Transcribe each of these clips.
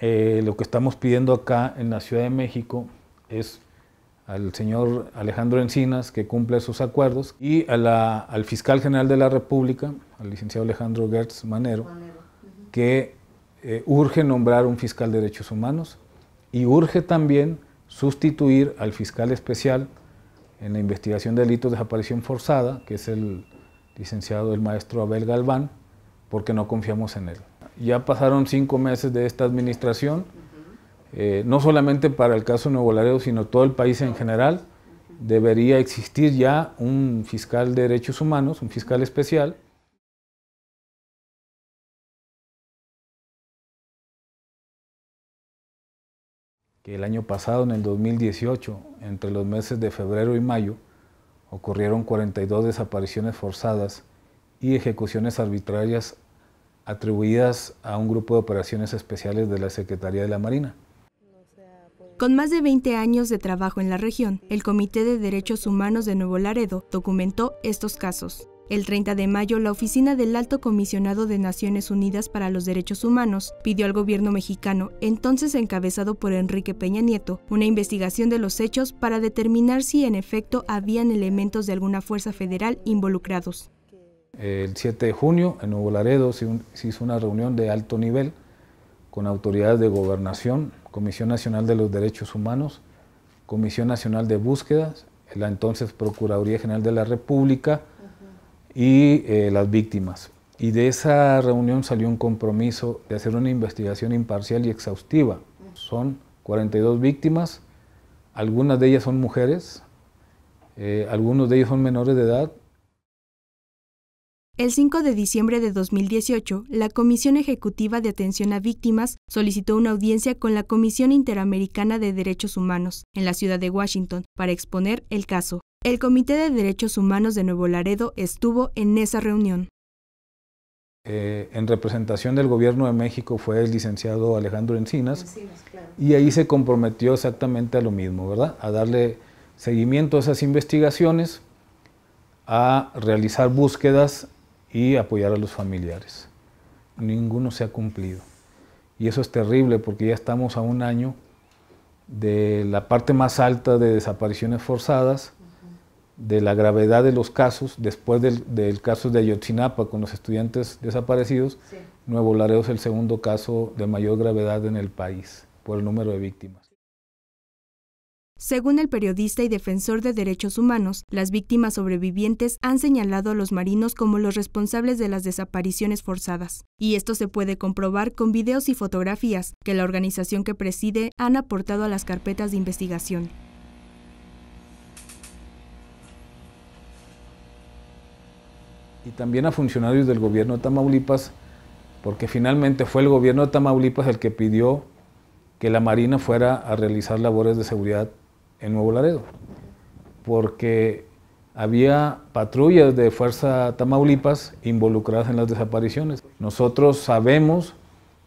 Eh, lo que estamos pidiendo acá en la Ciudad de México es al señor Alejandro Encinas que cumpla sus acuerdos y al fiscal general de la República, al licenciado Alejandro Gertz Manero, que eh, urge nombrar un fiscal de derechos humanos y urge también sustituir al fiscal especial en la investigación de delitos de desaparición forzada, que es el licenciado el maestro Abel Galván, porque no confiamos en él ya pasaron cinco meses de esta administración, eh, no solamente para el caso Nuevo Laredo, sino todo el país en general, debería existir ya un fiscal de derechos humanos, un fiscal especial. que el año pasado, en el 2018, entre los meses de febrero y mayo, ocurrieron 42 desapariciones forzadas y ejecuciones arbitrarias atribuidas a un grupo de operaciones especiales de la Secretaría de la Marina. Con más de 20 años de trabajo en la región, el Comité de Derechos Humanos de Nuevo Laredo documentó estos casos. El 30 de mayo, la oficina del Alto Comisionado de Naciones Unidas para los Derechos Humanos pidió al gobierno mexicano, entonces encabezado por Enrique Peña Nieto, una investigación de los hechos para determinar si en efecto habían elementos de alguna fuerza federal involucrados. El 7 de junio en Nuevo Laredo se, hizo una reunión de alto nivel con autoridades de gobernación, Comisión Nacional de los Derechos Humanos, Comisión Nacional de Búsquedas, la entonces Procuraduría General de la República y eh, las víctimas. Y de esa reunión salió un compromiso de hacer una investigación imparcial y exhaustiva. Son 42 víctimas, algunas de ellas son mujeres, eh, algunos de ellos son menores de edad el 5 de diciembre de 2018, la Comisión Ejecutiva de Atención a Víctimas solicitó una audiencia con la Comisión Interamericana de Derechos Humanos en la ciudad de Washington para exponer el caso. El Comité de Derechos Humanos de Nuevo Laredo estuvo en esa reunión. Eh, en representación del gobierno de México fue el licenciado Alejandro Encinas, y ahí se comprometió exactamente a lo mismo, ¿verdad? A darle seguimiento a esas investigaciones, a realizar búsquedas y apoyar a los familiares. Ninguno se ha cumplido. Y eso es terrible porque ya estamos a un año de la parte más alta de desapariciones forzadas, de la gravedad de los casos, después del, caso de Ayotzinapa con los estudiantes desaparecidos, Nuevo Laredo es el segundo caso de mayor gravedad en el país por el número de víctimas. Según el periodista y defensor de derechos humanos, las víctimas sobrevivientes han señalado a los marinos como los responsables de las desapariciones forzadas, y esto se puede comprobar con videos y fotografías que la organización que preside han aportado a las carpetas de investigación. Y también a funcionarios del gobierno de Tamaulipas, porque finalmente fue el gobierno de Tamaulipas el que pidió que la Marina fuera a realizar labores de seguridad en Nuevo Laredo, porque había patrullas de Fuerza Tamaulipas involucradas en las desapariciones. Nosotros sabemos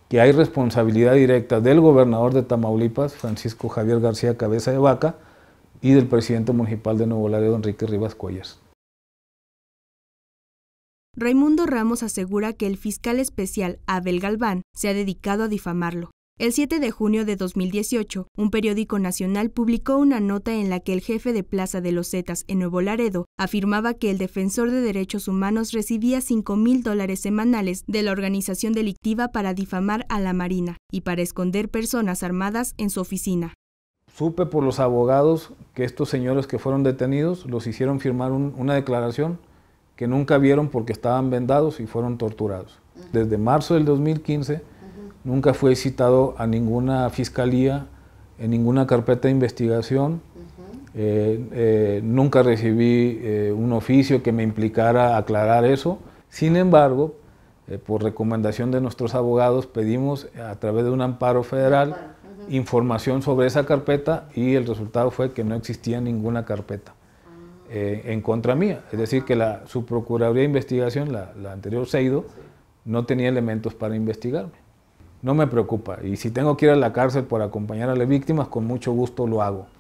que hay responsabilidad directa del gobernador de Tamaulipas, Francisco Javier García Cabeza de Vaca, y del presidente municipal de Nuevo Laredo, Enrique Rivas Cuellas. Raimundo Ramos asegura que el fiscal especial Abel Galván se ha dedicado a difamarlo, el 7 de junio de 2018, un periódico nacional publicó una nota en la que el jefe de Plaza de los Zetas en Nuevo Laredo afirmaba que el defensor de derechos humanos recibía 5 mil dólares semanales de la organización delictiva para difamar a la Marina y para esconder personas armadas en su oficina. Supe por los abogados que estos señores que fueron detenidos los hicieron firmar una declaración que nunca vieron porque estaban vendados y fueron torturados. Desde marzo del 2015 Nunca fue citado a ninguna fiscalía, en ninguna carpeta de investigación. Eh, eh, nunca recibí eh, un oficio que me implicara aclarar eso. Sin embargo, por recomendación de nuestros abogados, pedimos a través de un amparo federal información sobre esa carpeta y el resultado fue que no existía ninguna carpeta ah. en contra mía. Es decir, que la Subprocuraduría de Investigación, la, la anterior Seido, no tenía elementos para investigarme no me preocupa. Y si tengo que ir a la cárcel por acompañar a las víctimas, con mucho gusto lo hago.